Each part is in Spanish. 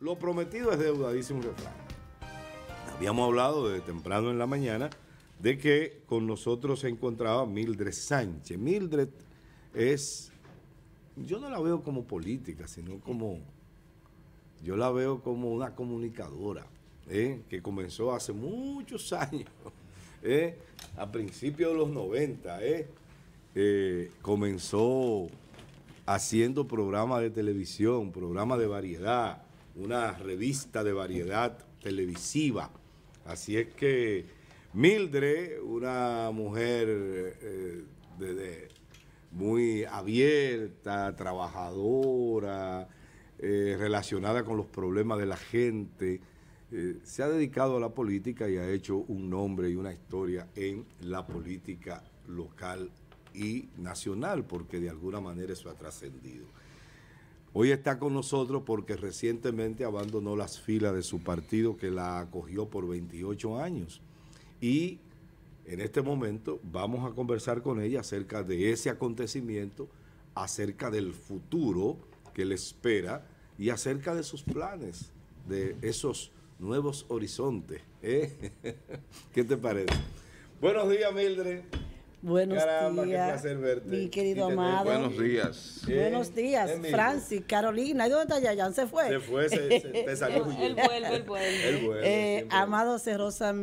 Lo prometido es deudadísimo refrán. Habíamos hablado de temprano en la mañana de que con nosotros se encontraba Mildred Sánchez. Mildred es, yo no la veo como política, sino como, yo la veo como una comunicadora, ¿eh? que comenzó hace muchos años, ¿eh? a principios de los 90, ¿eh? comenzó haciendo programas de televisión, programas de variedad, una revista de variedad televisiva. Así es que Mildre, una mujer eh, muy abierta, trabajadora, eh, relacionada con los problemas de la gente, eh, se ha dedicado a la política y ha hecho un nombre y una historia en la política local y nacional, porque de alguna manera eso ha trascendido. Hoy está con nosotros porque recientemente abandonó las filas de su partido que la acogió por 28 años. Y en este momento vamos a conversar con ella acerca de ese acontecimiento, acerca del futuro que le espera y acerca de sus planes, de esos nuevos horizontes. ¿eh? ¿Qué te parece? Buenos días, Mildred. Buenos días. placer verte. Mi querido amado. Buenos días. Buenos días, Francis, Carolina. ¿Y dónde está Yayan? ¿Se fue? Se fue, se, te salió Él vuelve, él vuelve. Eh, amado Cerrosa,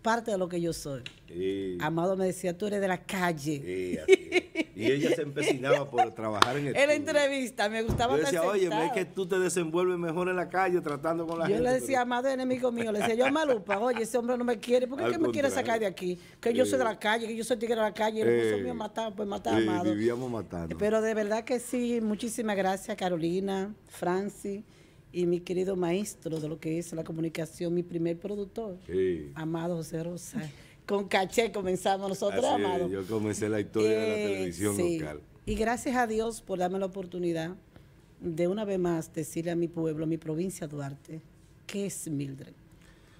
parte de lo que yo soy. Amado me decía, tú eres de la calle. Sí, así y ella se empecinaba por trabajar en el En la entrevista, me gustaba Yo decía, oye, es que tú te desenvuelves mejor en la calle tratando con la gente. Yo le decía, amado enemigo mío, le decía, yo Malupa, oye, ese hombre no me quiere, ¿por qué me quiere sacar de aquí? Que yo soy de la calle, que yo soy tigre de la calle, Y el eh, mío mataba, pues mataba a eh, amado. Vivíamos matando. Pero de verdad que sí, muchísimas gracias Carolina, Francis y mi querido maestro de lo que es la comunicación, mi primer productor, amado José Rosa con caché comenzamos nosotros, yo comencé la historia de la eh, televisión local. Y gracias a Dios por darme la oportunidad de una vez más decirle a mi pueblo, a mi provincia Duarte, ¿qué es Mildred?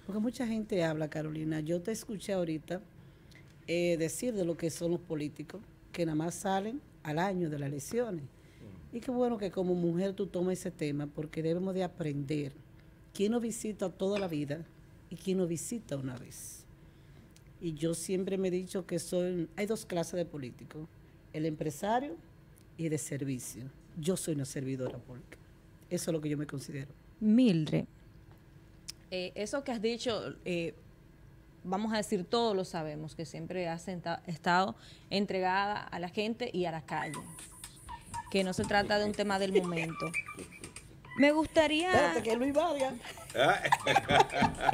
Porque mucha gente habla, Carolina. Yo te escuché ahorita eh, decir de lo que son los políticos, que nada más salen al año de las elecciones. Y qué bueno que como mujer tú tomas ese tema, porque debemos de aprender quién nos visita toda la vida y quién nos visita una vez. Y yo siempre me he dicho que son hay dos clases de políticos, el empresario y de servicio. Yo soy una servidora pública. Eso es lo que yo me considero. Mildred, eh, eso que has dicho, eh, vamos a decir, todos lo sabemos, que siempre has estado entregada a la gente y a la calle, que no se trata de un tema del momento. Me gustaría. Espérate, que Luis Vargas. Ah.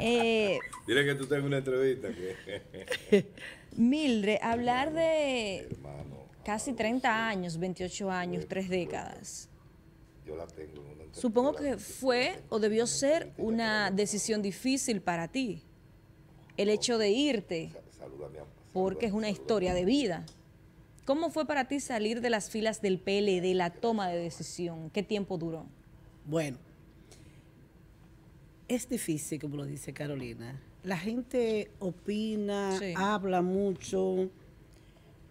Eh, Dile que tú tengas una entrevista. Que... Mildred, hablar de casi 30 años, 28 años, tres décadas. Yo la tengo en Supongo que fue o debió ser una decisión difícil para ti. El hecho de irte. Porque es una historia de vida. ¿Cómo fue para ti salir de las filas del de la toma de decisión? ¿Qué tiempo duró? Bueno, es difícil, como lo dice Carolina. La gente opina, habla mucho.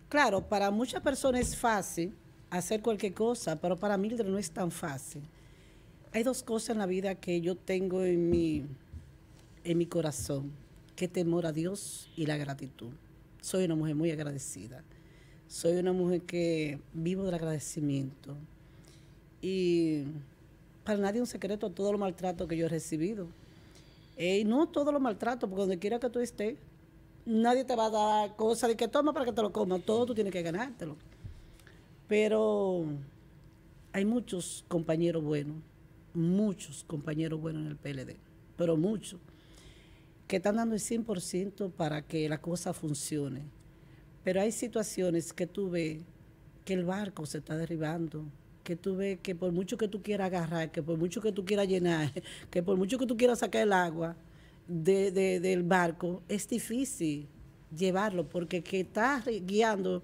Claro, para muchas personas es fácil hacer cualquier cosa, pero para Mildred no es tan fácil. Hay dos cosas en la vida que yo tengo en mi, en mi corazón, que temor a Dios y la gratitud. Soy una mujer muy agradecida. Soy una mujer que vivo del agradecimiento. Y para nadie un secreto todo lo maltrato que yo he recibido. y no todo lo maltrato, porque donde quiera que tú estés, nadie te va a dar cosa de que toma para que te lo coma. Todo tú tienes que ganártelo. Pero hay muchos compañeros buenos, muchos compañeros buenos en el PLD, pero muchos, que están dando el 100% para que la cosa funcione. Pero hay situaciones que tú ves que el barco se está derribando, que tú ves que por mucho que tú quieras agarrar, que por mucho que tú quieras llenar, que por mucho que tú quieras sacar el agua del barco, es difícil llevarlo porque que está guiando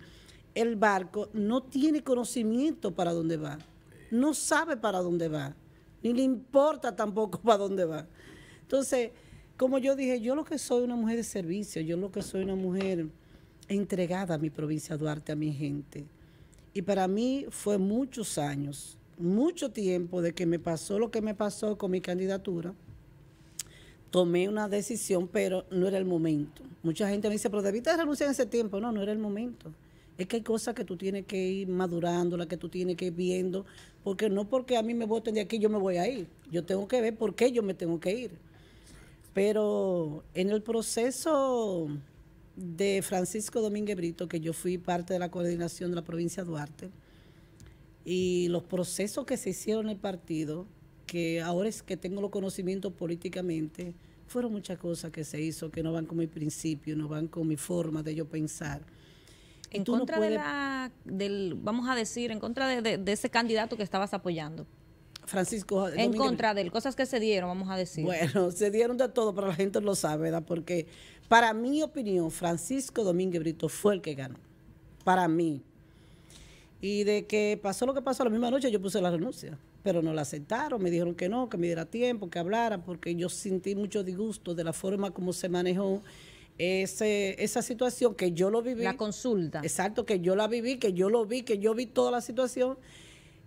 el barco no tiene conocimiento para dónde va, no sabe para dónde va, ni le importa tampoco para dónde va. Entonces, como yo dije, yo lo que soy una mujer de servicio, yo lo que soy una mujer entregada a mi provincia Duarte, a mi gente. Y para mí fue muchos años, mucho tiempo de que me pasó lo que me pasó con mi candidatura. Tomé una decisión, pero no era el momento. Mucha gente me dice, pero debiste renunciar en ese tiempo. No, no era el momento. Es que hay cosas que tú tienes que ir madurando, las que tú tienes que ir viendo, porque no porque a mí me voten de aquí yo me voy a ir. Yo tengo que ver por qué yo me tengo que ir. Pero en el proceso de Francisco Domínguez Brito, que yo fui parte de la coordinación de la provincia de Duarte, y los procesos que se hicieron en el partido, que ahora es que tengo los conocimientos políticamente, fueron muchas cosas que se hizo que no van con mi principio, no van con mi forma de yo pensar. En contra de la, del, vamos a decir, en contra de ese candidato que estabas apoyando. Francisco. En contra de cosas que se dieron, vamos a decir. Bueno, se dieron de todo, pero la gente lo sabe, ¿verdad? Porque para mi opinión, Francisco Domínguez Brito fue el que ganó. Para mí. Y de que pasó lo que pasó la misma noche, yo puse la renuncia. Pero no la aceptaron, me dijeron que no, que me diera tiempo, que hablara, porque yo sentí mucho disgusto de la forma como se manejó esa situación que yo lo viví. La consulta. Exacto, que yo la viví, que yo lo vi, que yo vi toda la situación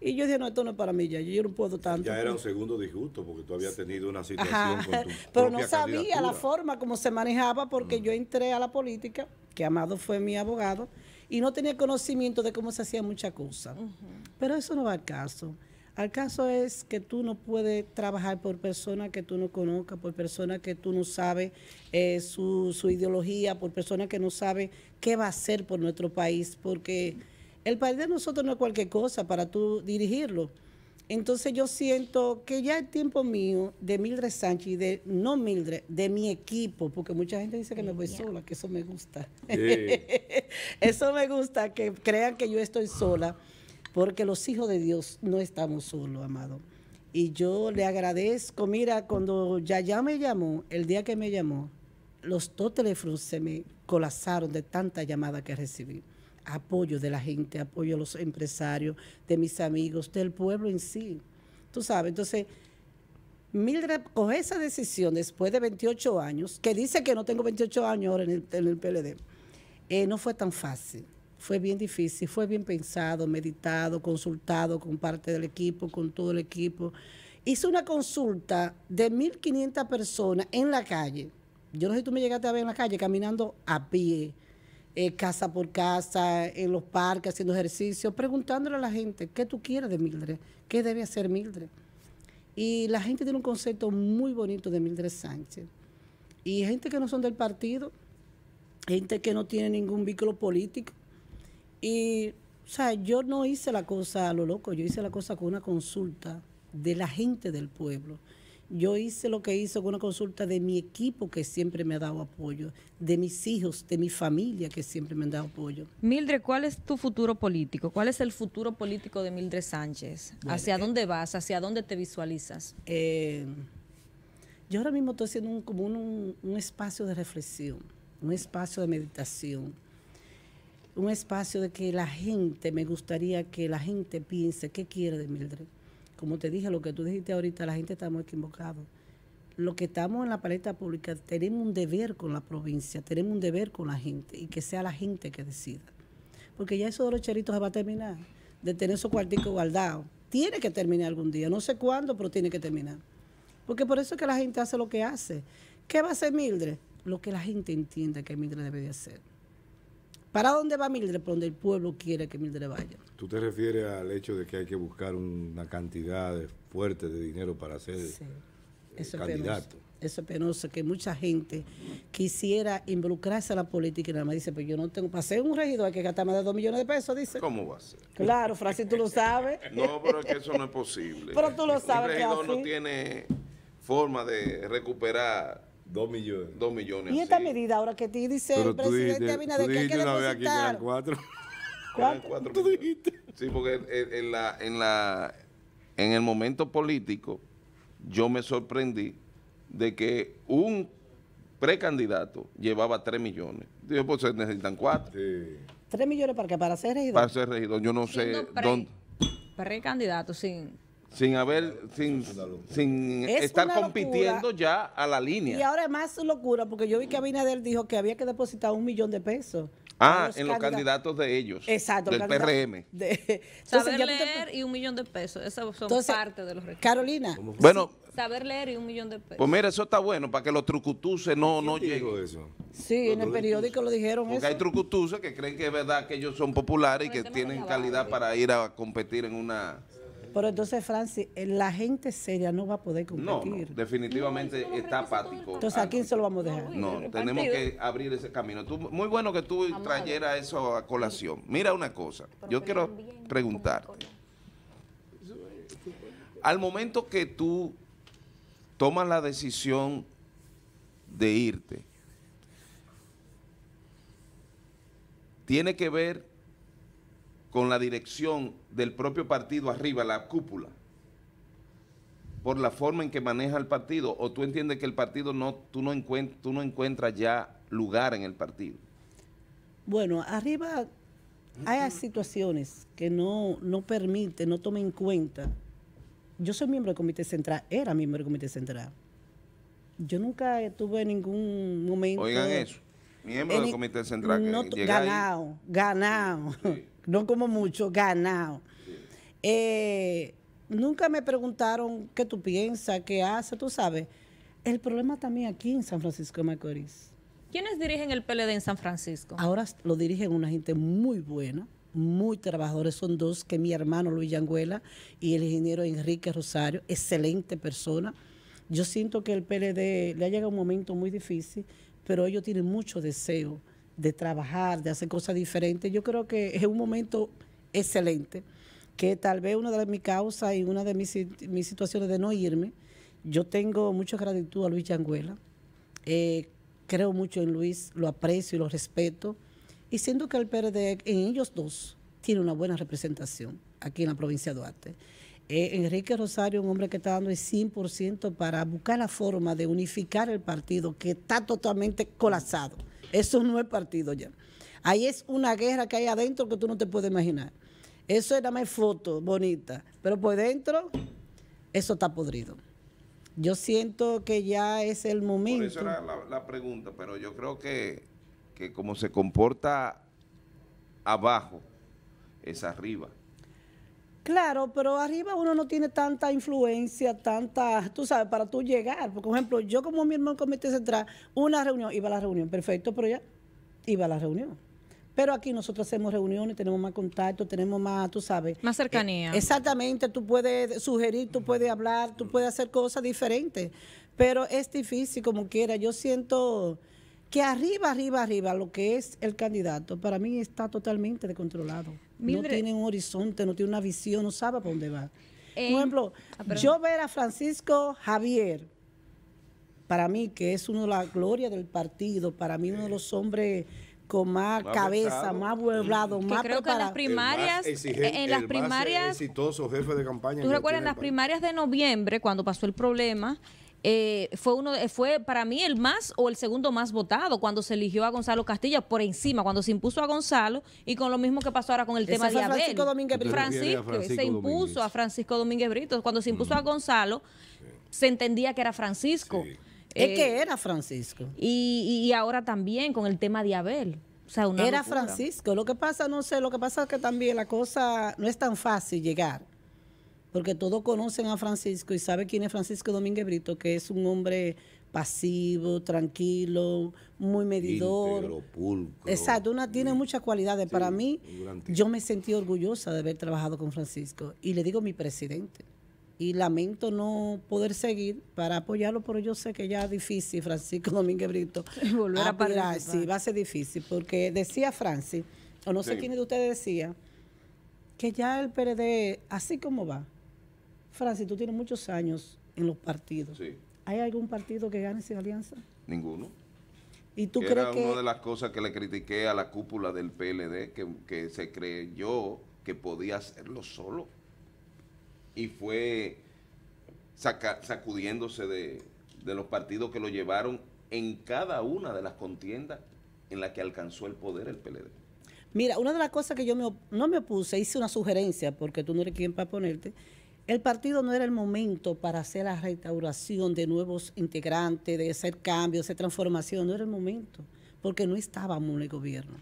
y yo dije, no, esto no es para mí ya, yo no puedo tanto. Ya era un segundo disgusto porque tú habías tenido una situación con tu Pero no sabía la forma como se manejaba porque mm. yo entré a la política, que Amado fue mi abogado, y no tenía conocimiento de cómo se hacía muchas cosas. Pero eso no va al caso. Al caso es que tú no puedes trabajar por personas que tú no conozcas, por personas que tú no sabes eh, su, su, ideología, por personas que no sabes qué va a hacer por nuestro país, porque... El país de nosotros no es cualquier cosa para tú dirigirlo. Entonces yo siento que ya es tiempo mío de Mildred Sánchez y de, no Mildred, de mi equipo, porque mucha gente dice que me voy sola, que eso me gusta. eso me gusta, que crean que yo estoy sola, porque los hijos de Dios no estamos solos, amado. Y yo le agradezco, mira, cuando Yaya me llamó, el día que me llamó, los dos teléfonos se me colapsaron de tanta llamada que recibí apoyo de la gente, apoyo a los empresarios, de mis amigos, del pueblo en sí. Tú sabes, entonces, Mildred con esa decisión después de 28 años, que dice que no tengo 28 años ahora en el, en el PLD. Eh, no fue tan fácil, fue bien difícil, fue bien pensado, meditado, consultado con parte del equipo, con todo el equipo. Hice una consulta de 1.500 personas en la calle. Yo no sé si tú me llegaste a ver en la calle caminando a pie eh, casa por casa, en los parques, haciendo ejercicio, preguntándole a la gente, ¿qué tú quieres de Mildred? ¿Qué debe hacer Mildred? Y la gente tiene un concepto muy bonito de Mildred Sánchez. Y gente que no son del partido, gente que no tiene ningún vínculo político. Y, o sea, yo no hice la cosa a lo loco, yo hice la cosa con una consulta de la gente del pueblo. Yo hice lo que hice con una consulta de mi equipo que siempre me ha dado apoyo, de mis hijos, de mi familia que siempre me han dado apoyo. Mildred, ¿cuál es tu futuro político? ¿Cuál es el futuro político de Mildred Sánchez? ¿Hacia eh, dónde vas? ¿Hacia dónde te visualizas? Eh, yo ahora mismo estoy haciendo un, como un, un espacio de reflexión, un espacio de meditación, un espacio de que la gente, me gustaría que la gente piense qué quiere de Mildred como te dije, lo que tú dijiste ahorita, la gente está muy equivocada. Los que estamos en la paleta pública tenemos un deber con la provincia, tenemos un deber con la gente y que sea la gente que decida. Porque ya eso de los cheritos se va a terminar, de tener esos cuarticos guardados. Tiene que terminar algún día, no sé cuándo, pero tiene que terminar. Porque por eso es que la gente hace lo que hace. ¿Qué va a hacer Mildred? Lo que la gente entiende que Mildred debe de hacer. ¿Para dónde va Mildred? Para donde el pueblo quiere que Mildred vaya. ¿Tú te refieres al hecho de que hay que buscar una cantidad fuerte de dinero para hacer eh, Eso candidato? Eso es penoso, que mucha gente quisiera involucrarse a la política y nada más dice, pues yo no tengo, para ser un regidor hay que gastar más de dos millones de pesos, dice. ¿Cómo va a ser? Claro, Francis, tú lo sabes. no, pero es que eso no es posible. Pero tú lo sabes. el regidor no tiene forma de recuperar Dos millones. Dos millones. Y esta medida ahora que te dice el presidente Abinader que hay que depositar. cuatro. ¿Cuatro? cuatro ¿Tú dijiste? Sí, porque en, la, en, la, en el momento político yo me sorprendí de que un precandidato llevaba tres millones. Dije, pues necesitan cuatro. Sí. ¿3 millones para qué? ¿Para ser regidor? Para ser regidor. Yo no sé dónde. Precandidato, sin sin haber, sin, sin estar compitiendo ya a la línea. Y ahora es más locura, porque yo vi que Abinader dijo que había que depositar un millón de pesos. Ah, en los candidatos de ellos. Exacto. Del PRM. saber leer y un millón de pesos. Esas son parte de los requisitos. Carolina. Bueno. Saber leer y un millón de pesos. Pues mira, eso está bueno para que los trucutuses no, no lleguen. eso? Sí, en el periódico lo dijeron Porque hay trucutuses que creen que es verdad que ellos son populares y que tienen calidad para ir a competir en una... Pero entonces, Francis, eh, la gente seria no va a poder competir. No, definitivamente está apático. Entonces, ¿a quién se lo vamos a dejar? No, tenemos que abrir ese camino. muy bueno que tú trajeras eso a colación. Mira una cosa, yo quiero preguntarte. Al momento que tú tomas la decisión de irte, tiene que ver con la dirección del propio partido arriba, la cúpula, por la forma en que maneja el partido, o tú entiendes que el partido no, tú no, no encuentras ya lugar en el partido. Bueno, arriba hay situaciones que no, no permite, no toma en cuenta. Yo soy miembro del Comité Central, era miembro del Comité Central. Yo nunca tuve ningún momento... Oigan eso Miembro del Comité Central. ganado, ganado. No como mucho, ganado. Eh, nunca me preguntaron qué tú piensas, qué haces, tú sabes. El problema también aquí en San Francisco de Macorís. ¿Quiénes dirigen el PLD en San Francisco? Ahora lo dirigen una gente muy buena, muy trabajadores. Son dos que mi hermano Luis Yanguela y el ingeniero Enrique Rosario, excelente persona. Yo siento que el PLD le ha llegado un momento muy difícil pero ellos tienen mucho deseo de trabajar, de hacer cosas diferentes. Yo creo que es un momento excelente, que tal vez una de mis causas y una de mis, situaciones de no irme, yo tengo mucha gratitud a Luis Yanguela, eh, creo mucho en Luis, lo aprecio y lo respeto, y siento que el PRD en ellos dos tiene una buena representación aquí en la provincia de Duarte. Eh, Enrique Rosario, un hombre que está dando el 100% para buscar la forma de unificar el partido que está totalmente colapsado. Eso no es partido ya. Ahí es una guerra que hay adentro que tú no te puedes imaginar. Eso era más foto bonita, pero por dentro eso está podrido. Yo siento que ya es el momento. Por era la, pregunta, pero yo creo que como se comporta abajo, es arriba. Claro, pero arriba uno no tiene tanta influencia, tanta, tú sabes, para tú llegar. por ejemplo, yo como mi hermano comité central, una reunión, iba a la reunión, perfecto, pero ya iba a la reunión. Pero aquí nosotros hacemos reuniones, tenemos más contacto, tenemos más, tú sabes. Más eh, cercanía. exactamente, tú puedes sugerir, tú puedes hablar, tú puedes hacer cosas diferentes. Pero es difícil como quiera. Yo siento que arriba, arriba, arriba, lo que es el candidato, para mí está totalmente descontrolado. No tiene un horizonte, no tiene una visión, no sabe para dónde va. Por ejemplo, ah, yo ver a Francisco Javier, para mí, que es uno de la gloria del partido, para mí uno de los hombres con más, cabeza, más hueblado, más creo preparado. que en las primarias, eh, en las primarias, exitoso jefe de campaña. ¿Tú recuerdas en las primarias de noviembre cuando pasó el problema? Eh, fue uno fue para mí el más o el segundo más votado cuando se eligió a Gonzalo Castilla por encima, cuando se impuso a Gonzalo y con lo mismo que pasó ahora con el tema de Abel. Francisco Domínguez Brito. Francisco, se impuso a Francisco Domínguez Brito. Cuando se impuso a Gonzalo, se entendía que era Francisco. Eh, es que era Francisco. Y, ahora también con el tema de Abel. sea, era Francisco. Lo que pasa, no sé, lo que pasa es que también la cosa no es tan fácil llegar porque todos conocen a Francisco y sabe quién es Francisco Domínguez Brito, que es un hombre pasivo, tranquilo, muy medidor. Exacto, tiene muchas cualidades. Para mí, yo me sentí orgullosa de haber trabajado con Francisco y le digo mi presidente. Y lamento no poder seguir para apoyarlo, pero yo sé que ya es difícil, Francisco Domínguez Brito. Volver a, sí, va a ser difícil, porque decía Francis, o no sé quién de ustedes decía, que ya el PRD, así como va, Francis, tú tienes muchos años en los partidos. ¿Hay algún partido que gane sin alianza? Ninguno. ¿Y tú que era una de las cosas que le critiqué a la cúpula del PLD, que, se creyó que podía hacerlo solo. Y fue sacudiéndose de, los partidos que lo llevaron en cada una de las contiendas en las que alcanzó el poder el PLD. Mira, una de las cosas que yo no me opuse, hice una sugerencia, porque tú no eres quien para ponerte, el partido no era el momento para hacer la restauración de nuevos integrantes, de hacer cambios, de hacer transformación, no era el momento, porque no estábamos en el gobierno.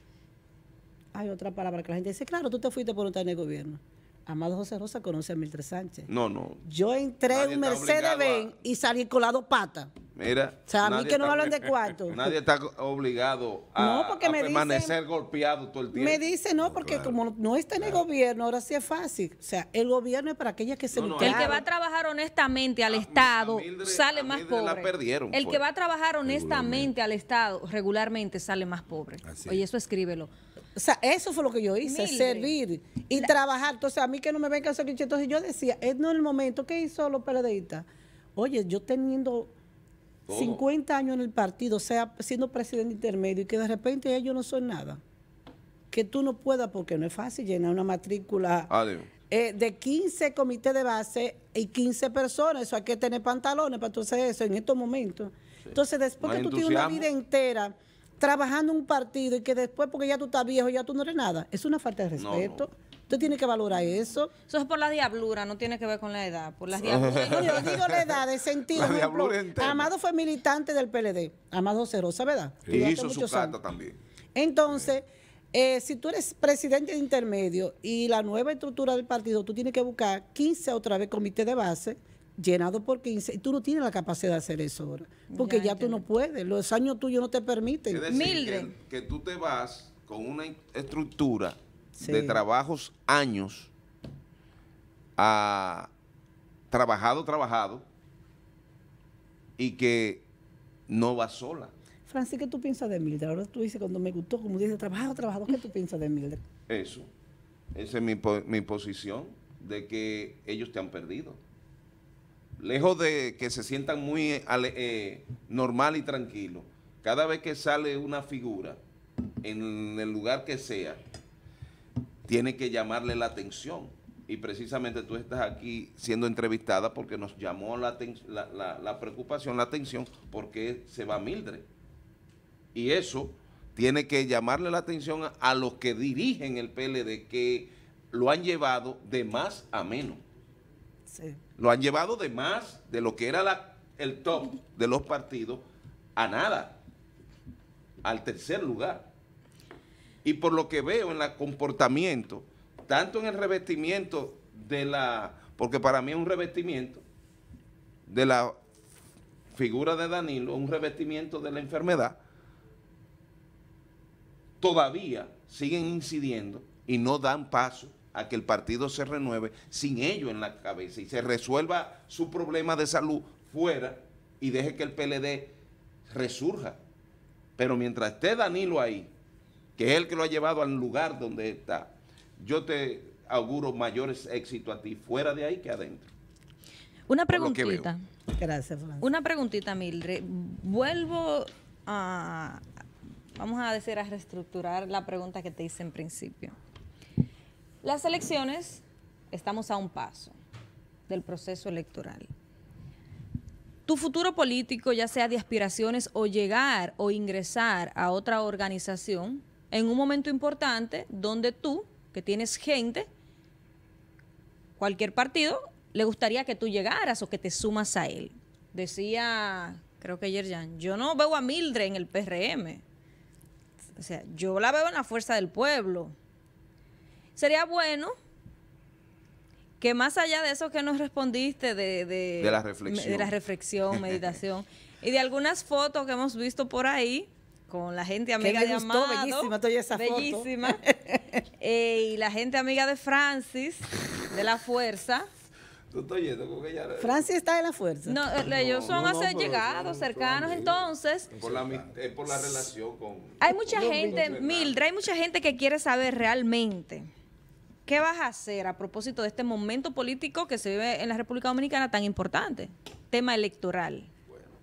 Hay otra palabra que la gente dice, claro, tú te fuiste por no estar en el gobierno. Amado José Rosa conoce a Miltre Sánchez. No, no. Yo entré en un Mercedes-Benz y salí colado pata. Mira. O sea, a mí que no hablan de cuarto. Nadie está obligado a, permanecer golpeado todo el tiempo. Me dice, no, porque como no está en el gobierno, ahora sí es fácil. O sea, el gobierno es para aquellas que se no, El que va a trabajar honestamente al Estado sale más pobre. el que pues. va a trabajar honestamente al Estado regularmente sale más pobre. Oye, eso escríbelo. O sea, eso fue lo que yo hice, servir y trabajar. Entonces, a mí que no me venga a hacer Entonces, yo decía, es no el momento que hizo los peledeístas. Oye, yo teniendo 50 años en el partido, o sea, siendo presidente intermedio, y que de repente yo no soy nada. Que tú no puedas, porque no es fácil llenar una matrícula ah, eh, de 15 comités de base y 15 personas. Eso hay que tener pantalones para entonces eso en estos momentos. Entonces, después que tú tienes una vida entera trabajando un partido y que después, porque ya tú estás viejo, ya tú no eres nada. Es una falta de respeto. Usted tiene que valorar eso. Eso es por la diablura, no tiene que ver con la edad. Por la diablura. yo digo la edad, de sentido. Amado fue militante del PLD. Amado Cerosa, ¿verdad? Y hizo su carta también. Entonces, eh, si tú eres presidente de intermedio y la nueva estructura del partido, tú tienes que buscar 15 otra vez comité de base llenado por 15 tú no tienes la capacidad de hacer eso ahora, porque ya, tú no puedes, los años tuyos no te permiten. que, tú te vas con una estructura de trabajos años a ah, trabajado, trabajado y que no vas sola. Francis, ¿qué tú piensas de Mildred? Ahora tú dices, cuando me gustó, como dices, trabajado, trabajado, ¿qué tú piensas de Mildred? Eso. Esa es mi, mi posición de que ellos te han perdido lejos de que se sientan muy eh, normal y tranquilo, cada vez que sale una figura, en el lugar que sea, tiene que llamarle la atención. Y precisamente tú estás aquí siendo entrevistada porque nos llamó la, preocupación, la atención, porque se va Mildre. Y eso tiene que llamarle la atención a, los que dirigen el PLD, que lo han llevado de más a menos. Sí. Lo han llevado de más de lo que era el top de los partidos a nada, al tercer lugar. Y por lo que veo en el comportamiento, tanto en el revestimiento de la, porque para mí es un revestimiento de la figura de Danilo, un revestimiento de la enfermedad, todavía siguen incidiendo y no dan paso a que el partido se renueve sin ello en la cabeza y se resuelva su problema de salud fuera y deje que el PLD resurja. Pero mientras esté Danilo ahí, que es el que lo ha llevado al lugar donde está, yo te auguro mayores éxito a ti fuera de ahí que adentro. Una preguntita. Gracias, Una preguntita, Mildred. Vuelvo a, vamos a decir, a reestructurar la pregunta que te hice en principio. Las elecciones, estamos a un paso del proceso electoral. Tu futuro político, ya sea de aspiraciones o llegar o ingresar a otra organización, en un momento importante donde tú, que tienes gente, cualquier partido, le gustaría que tú llegaras o que te sumas a él. Decía, creo que ayer yo no veo a Mildred en el PRM. O sea, yo la veo en la fuerza del pueblo sería bueno que más allá de eso que nos respondiste de, la reflexión, meditación, y de algunas fotos que hemos visto por ahí con la gente amiga de Amado, bellísima, eh, y la gente amiga de Francis, de la fuerza. Francis está de la fuerza. No, eh, ellos son no, llegados, cercanos, entonces. Es por la relación con. Hay mucha gente, Mildred, hay mucha gente que quiere saber realmente ¿Qué vas a hacer a propósito de este momento político que se vive en la República Dominicana tan importante? Tema electoral.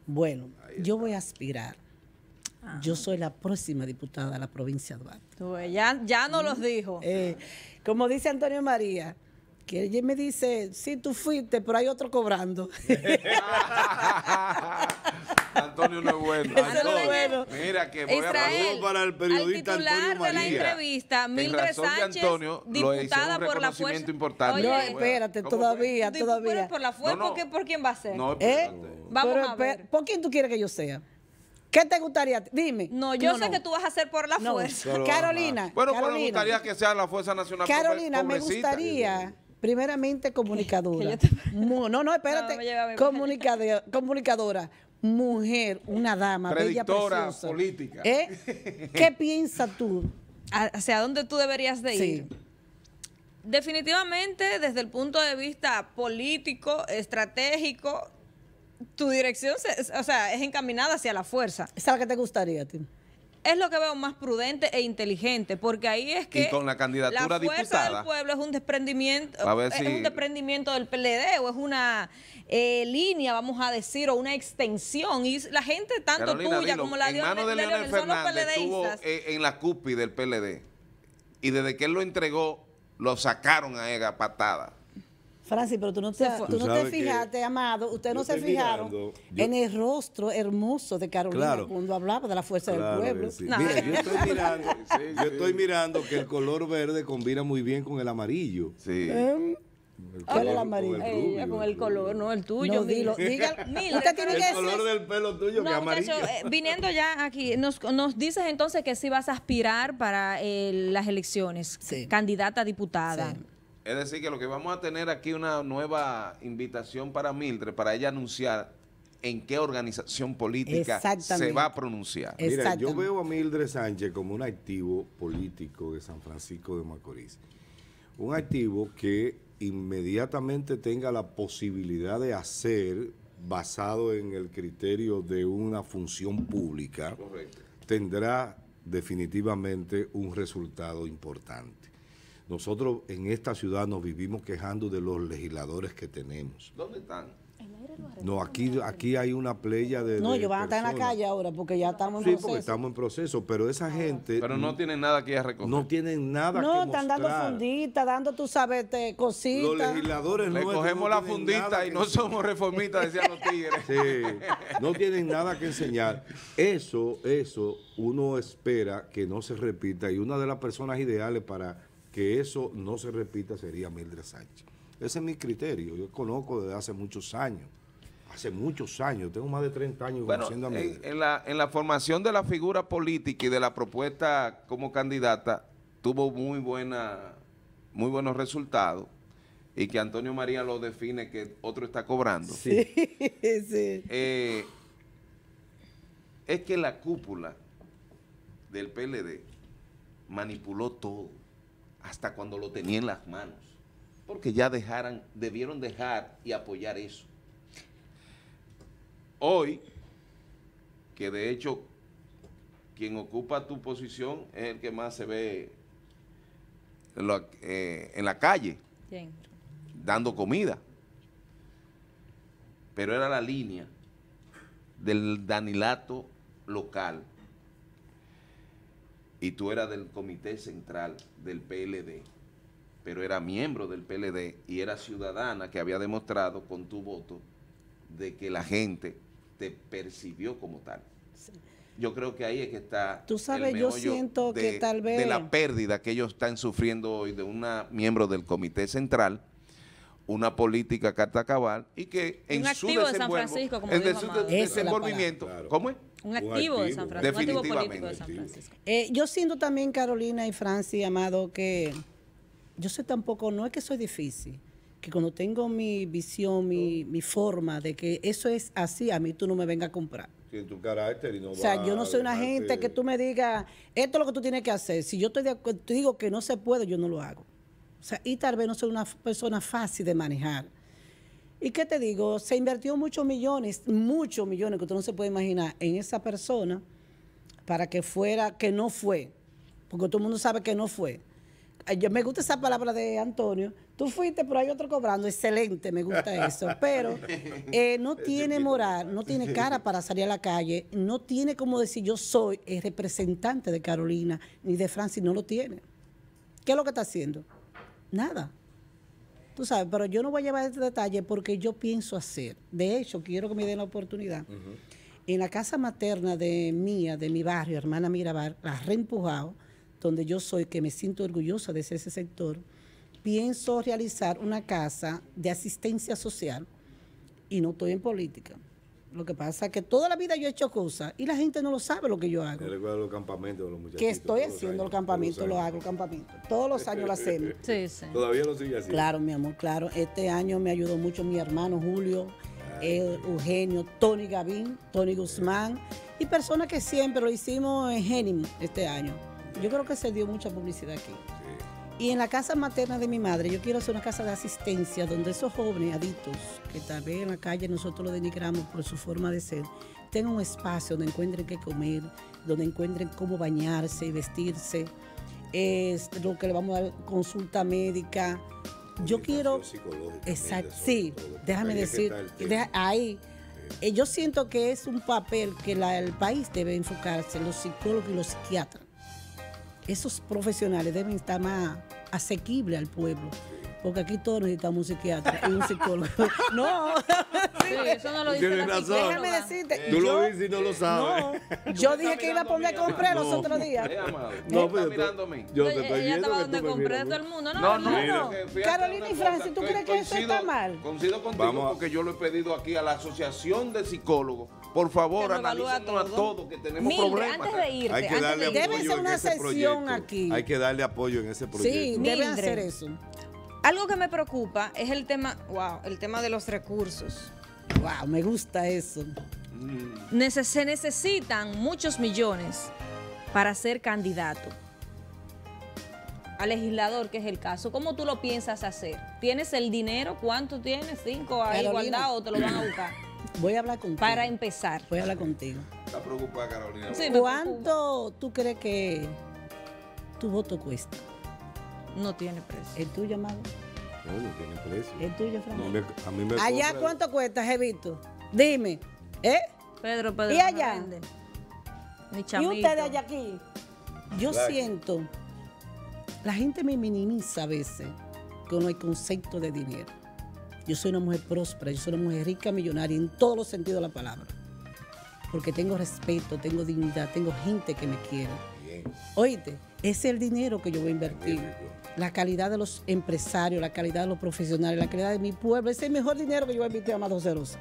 Bueno, yo voy a aspirar. Ah. Yo soy la próxima diputada de la provincia de Duarte. Ya, ya no los mm. dijo. Eh, como dice Antonio María, que ella me dice, sí, tú fuiste, pero hay otro cobrando. Antonio no es bueno. Antonio, bueno. Mira que voy a a para el periodista titular de la entrevista, Mildred Sánchez, diputada por la fuerza. Oye, no, espérate, todavía, todavía. por la fuerza, no, ¿por quién va a ser? ¿Eh? Vamos a ver. ¿Por quién tú quieres que yo sea? ¿Qué te gustaría? Dime. No, yo sé que tú vas a hacer por la fuerza. Carolina. Bueno, Carolina. me gustaría que sea la Fuerza Nacional. Carolina, me gustaría, primeramente, comunicadora. No, no, espérate. comunicadora, comunicadora mujer, una dama, bella, política. ¿eh? ¿Qué piensas tú? ¿Hacia dónde tú deberías de ir? Sí. Definitivamente, desde el punto de vista político, estratégico, tu dirección o sea, es encaminada hacia la fuerza. ¿Esa es la que te gustaría a ti? es lo que veo más prudente e inteligente, porque ahí es que y con la candidatura la fuerza del pueblo es un desprendimiento, es un desprendimiento del PLD o es una eh, línea, vamos a decir, o una extensión y la gente tanto tuya como la de, mano de, estuvo en la cupi del PLD y desde que él lo entregó lo sacaron a ella patada. Francis, pero tú no te, fijaste, amado, ustedes no se fijaron en el rostro hermoso de Carolina cuando hablaba de la fuerza del pueblo. yo estoy, mirando, yo estoy mirando que el color verde combina muy bien con el amarillo. Sí. ¿Eh? es el el amarillo? Eh, con el, color, no el tuyo. dilo, diga, mira, usted tiene el color del pelo tuyo que amarillo. Eh, viniendo ya aquí, nos, nos, dices entonces que sí vas a aspirar para las elecciones, candidata a diputada. Sí. Es decir, que lo que vamos a tener aquí una nueva invitación para Mildred, para ella anunciar en qué organización política se va a pronunciar. Mira, yo veo a Mildred Sánchez como un activo político de San Francisco de Macorís. Un activo que inmediatamente tenga la posibilidad de hacer, basado en el criterio de una función pública, tendrá definitivamente un resultado importante. Nosotros en esta ciudad nos vivimos quejando de los legisladores que tenemos. ¿Dónde están? No, aquí, aquí hay una playa de. No, ellos van a estar en la calle ahora porque ya estamos en proceso. Sí, porque estamos en proceso, pero esa ah. gente. Pero no tienen nada que recoger. No tienen nada que mostrar. No, están dando funditas, dando, tú sabes, cositas. Los legisladores Le no. cogemos la fundita y no somos reformistas, decían los tigres. Sí, no tienen nada que enseñar. Eso, eso, uno espera que no se repita y una de las personas ideales para que eso no se repita sería Mildred Sánchez. Ese es mi criterio. Yo conozco desde hace muchos años. Hace muchos años, tengo más de 30 años conociendo a Mildred. En, la, formación de la figura política y de la propuesta como candidata, tuvo muy, buena, muy buenos resultados y que Antonio María lo define que otro está cobrando. Sí, eh, es que la cúpula del PLD manipuló todo hasta cuando lo tenía en las manos, porque ya dejaran, debieron dejar y apoyar eso. Hoy, que de hecho quien ocupa tu posición es el que más se ve en eh, la, calle, dando comida. Pero era la línea del danilato local y tú eras del comité central del PLD, pero era miembro del PLD y era ciudadana que había demostrado con tu voto de que la gente te percibió como tal. Yo creo que ahí es que está. Tú sabes, el yo siento que tal vez. De la pérdida que ellos están sufriendo hoy de una miembro del comité central una política carta cabal y que en un su, de San como en su ¿cómo es? Un activo, de San Francisco. político de San Francisco. Eh, yo siento también, Carolina y Franci, amado, que yo sé tampoco, no es que soy difícil, que cuando tengo mi visión, mi, mi forma de que eso es así, a mí tú no me vengas a comprar. En tu carácter y no O sea, yo no soy una gente que tú me digas, esto es lo que tú tienes que hacer. Si yo estoy te digo que no se puede, yo no lo hago. O sea, y tal vez no soy una persona fácil de manejar ¿Y qué te digo? Se invirtió muchos millones, muchos millones que tú no se puede imaginar en esa persona para que fuera, que no fue, porque todo el mundo sabe que no fue. Yo, me gusta esa palabra de Antonio. Tú fuiste, pero hay otro cobrando. Excelente, me gusta eso. Pero eh, no tiene moral, no tiene cara para salir a la calle, no tiene como decir yo soy el representante de Carolina ni de Francis, no lo tiene. ¿Qué es lo que está haciendo? Nada. Tú sabes, pero yo no voy a llevar este detalle porque yo pienso hacer. De hecho, quiero que me den la oportunidad. En la casa materna de mía, de mi barrio, hermana Mirabar, la Reempujado, donde yo soy, que me siento orgullosa de ser ese sector, pienso realizar una casa de asistencia social y no estoy en política. Lo que pasa es que toda la vida yo he hecho cosas y la gente no lo sabe lo que yo hago. Que estoy haciendo el campamento lo hago, el campamento. Todos los años lo hacemos. Sí, sí. Todavía lo sigue haciendo. Claro, mi amor, claro. Este año me ayudó mucho mi hermano Julio, Eugenio, Tony Gavín, Tony Guzmán y personas que siempre lo hicimos en Génimo este año. Yo creo que se dio mucha publicidad aquí. Y en la casa materna de mi madre, yo quiero hacer una casa de asistencia donde esos jóvenes adictos, que tal vez en la calle nosotros lo denigramos por su forma de ser, tengan un espacio donde encuentren qué comer, donde encuentren cómo bañarse y vestirse, es lo que le vamos a dar consulta médica. Yo quiero... Exacto, sí, déjame decir, ahí. Eh, yo siento que es un papel que el país debe enfocarse, los psicólogos y los psiquiatras esos profesionales deben estar más asequibles al pueblo. Porque aquí todos necesitamos un psiquiatra y un psicólogo. no. Sí, eso no lo dice Tienes razón. Déjame decirte. Tú yo, lo dices y no lo sabes. No, yo dije que iba a poner compré los otros días. No, pero mirando pues, Yo Ella estaba donde compré todo el mundo. No, no, no. Carolina y Francis, ¿tú crees que eso está mal? Concido contigo porque yo lo he pedido aquí a la Asociación de Psicólogos por favor, analicemos a todos que tenemos problemas. Antes de irte, hay que darle debe ser una sesión aquí. Hay que darle apoyo en ese proyecto. Sí, deben hacer eso. Algo que me preocupa es el tema, wow, el tema de los recursos. Wow, me gusta eso. Mm. se necesitan muchos millones para ser candidato a legislador, que es el caso. ¿Cómo tú lo piensas hacer? ¿Tienes el dinero? ¿Cuánto tienes? ¿Cinco a igualdad o te lo van a buscar? Voy a hablar contigo. Para empezar. Voy a hablar contigo. ¿Estás preocupada Carolina. ¿Cuánto tú crees que tu voto cuesta? No tiene precio. ¿El tuyo, Amado? No, no tiene precio. ¿El tuyo, Fran? a mí me ¿Allá cuánto cuesta, Jevito? Dime. ¿Eh? Pedro, Pedro. ¿Y allá? ¿Y ustedes allá aquí? Yo siento, la gente me minimiza a veces con el concepto de dinero. Yo soy una mujer próspera, yo soy una mujer rica, millonaria, en todos los sentidos de la palabra. Porque tengo respeto, tengo dignidad, tengo gente que me quiere. Oíste, ese es el dinero que yo voy a invertir. la calidad de los empresarios, la calidad de los profesionales, la calidad de mi pueblo, ese es el mejor dinero que yo voy a invertir Amado Cerosa.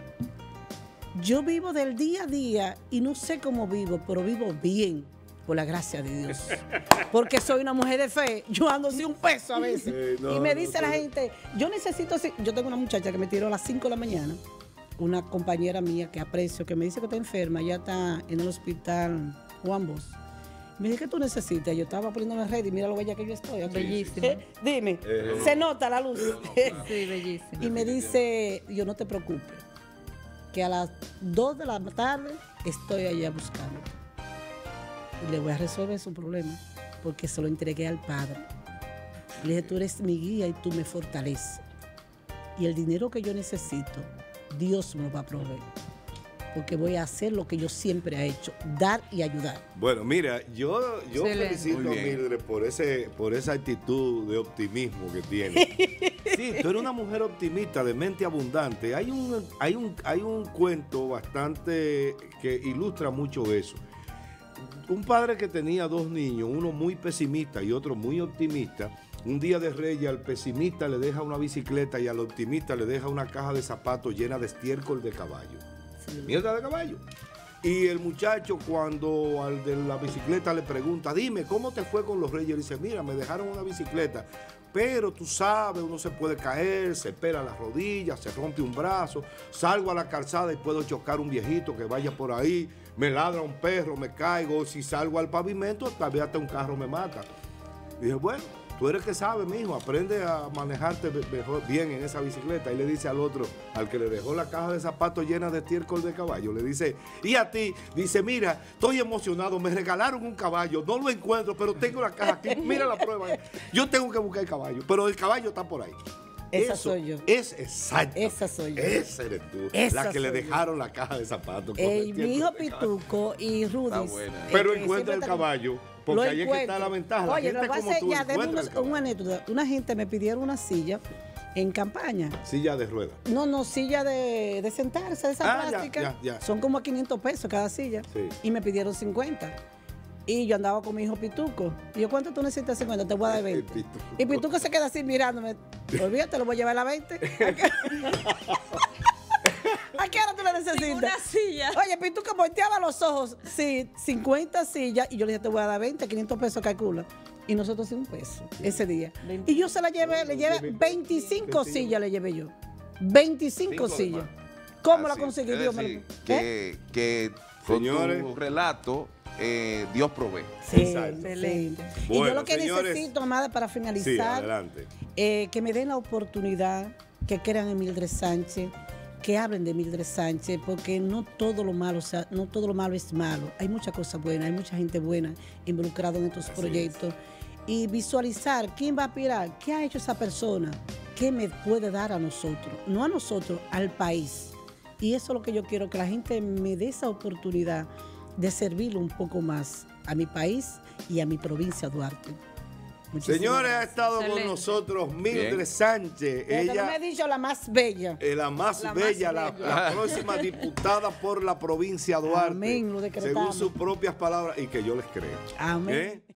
Yo vivo del día a día y no sé cómo vivo, pero vivo bien por la gracia de Dios. Porque soy una mujer de fe. Yo ando sin un peso a veces. y me dice la gente, yo necesito... Yo tengo una muchacha que me tiró a las 5 de la mañana, una compañera mía que aprecio, que me dice que está enferma, ya está en el hospital Juan Bos Me dice, ¿qué tú necesitas? Yo estaba poniéndome red y mira lo bella que yo estoy. Bellísima. Eh, dime, eh, eh, se nota la luz. sí, bellísima. Y me dice, yo no te preocupes, que a las 2 de la tarde estoy allá buscando y le voy a resolver su problema porque se lo entregué al Padre. Le dije, tú eres mi guía y tú me fortaleces. Y el dinero que yo necesito, Dios me lo va a proveer. Porque voy a hacer lo que yo siempre he hecho, dar y ayudar. Bueno, mira, yo, yo felicito a Mildred por, ese, por esa actitud de optimismo que tiene. sí, tú eres una mujer optimista, de mente abundante. Hay un, hay un, hay un cuento bastante que ilustra mucho eso. Un padre que tenía dos niños, uno muy pesimista y otro muy optimista, un día de reyes al pesimista le deja una bicicleta y al optimista le deja una caja de zapatos llena de estiércol de caballo. Mierda de caballo. Y el muchacho cuando al de la bicicleta le pregunta, dime, ¿cómo te fue con los reyes? Le dice, mira, me dejaron una bicicleta, pero tú sabes, uno se puede caer, se pela las rodillas, se rompe un brazo, salgo a la calzada y puedo chocar un viejito que vaya por ahí, me ladra un perro, me caigo, si salgo al pavimento, tal vez hasta un carro me mata. dije, bueno, tú eres que sabe mijo, aprende a manejarte mejor, bien en esa bicicleta. Y le dice al otro, al que le dejó la caja de zapatos llena de estiércol de caballo, le dice, y a ti, dice, mira, estoy emocionado, me regalaron un caballo, no lo encuentro, pero tengo la caja aquí, mira la prueba. Yo tengo que buscar el caballo, pero el caballo está por ahí. Esa soy yo. Es exacto. Esa soy yo. Esa eres tú. la que le dejaron la caja de zapatos. El mi hijo Pituco y Rudy. Eh, Pero encuentro encuentra el caballo. Porque ahí es que está la ventaja. Oye, lo que pasa ya, una anécdota. Una gente me pidieron una silla en campaña. Silla de rueda. No, no, silla de, de sentarse, de esa ah, plástica. Son como a 500 pesos cada silla. Y me pidieron 50. Y yo andaba con mi hijo Pituco. Y yo, ¿cuánto tú necesitas? 50, te voy a dar 20. Y Pituco se queda así mirándome. Olvídate, lo voy a llevar a la 20. ¿A qué, hora tú le necesitas? una silla. Oye, Pituco volteaba los ojos. Sí, 50 sillas. Y yo le dije, te voy a dar 20, 500 pesos, calcula y nosotros sin un peso ese día. y yo se la llevé, le llevé 25 sillas, le llevé yo. 25 sillas. ¿Cómo la conseguí yo? Que, ¿eh? que con Señores, tu relato eh, Dios provee. Sí, excelente. y yo lo que necesito, Amada, para finalizar, eh, que me den la oportunidad, que crean en Mildred Sánchez, que hablen de Mildred Sánchez, porque no todo lo malo, sea, no todo lo malo es malo. Hay muchas cosas buenas, hay mucha gente buena involucrada en estos proyectos. Y visualizar quién va a aspirar, qué ha hecho esa persona, qué me puede dar a nosotros, no a nosotros, al país. Y eso es lo que yo quiero, que la gente me dé esa oportunidad de servir un poco más a mi país y a mi provincia Duarte. Señores, ha estado con nosotros Mildred Sánchez. ella me ha dicho la más bella. Eh, la más bella, la, próxima diputada por la provincia Duarte. Amén, lo Según sus propias palabras y que yo les creo. Amén. ¿Eh?